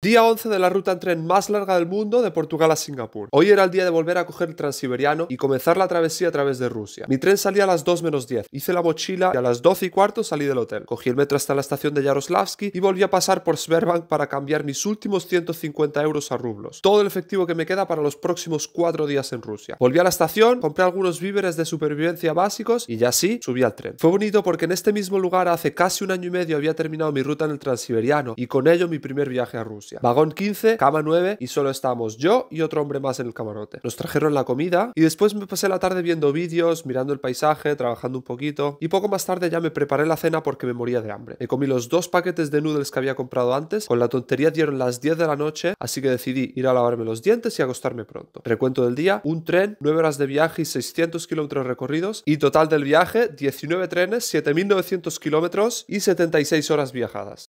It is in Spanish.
Día 11 de la ruta en tren más larga del mundo de Portugal a Singapur. Hoy era el día de volver a coger el transiberiano y comenzar la travesía a través de Rusia. Mi tren salía a las 2 menos 10. Hice la mochila y a las 12 y cuarto salí del hotel. Cogí el metro hasta la estación de Yaroslavsky y volví a pasar por Sberbank para cambiar mis últimos 150 euros a rublos. Todo el efectivo que me queda para los próximos 4 días en Rusia. Volví a la estación, compré algunos víveres de supervivencia básicos y ya sí, subí al tren. Fue bonito porque en este mismo lugar hace casi un año y medio había terminado mi ruta en el transiberiano y con ello mi primer viaje a Rusia. Vagón 15, cama 9 y solo estábamos yo y otro hombre más en el camarote. Nos trajeron la comida y después me pasé la tarde viendo vídeos, mirando el paisaje, trabajando un poquito y poco más tarde ya me preparé la cena porque me moría de hambre. Me comí los dos paquetes de noodles que había comprado antes, con la tontería dieron las 10 de la noche, así que decidí ir a lavarme los dientes y acostarme pronto. Recuento del día, un tren, 9 horas de viaje y 600 kilómetros recorridos y total del viaje 19 trenes, 7.900 kilómetros y 76 horas viajadas.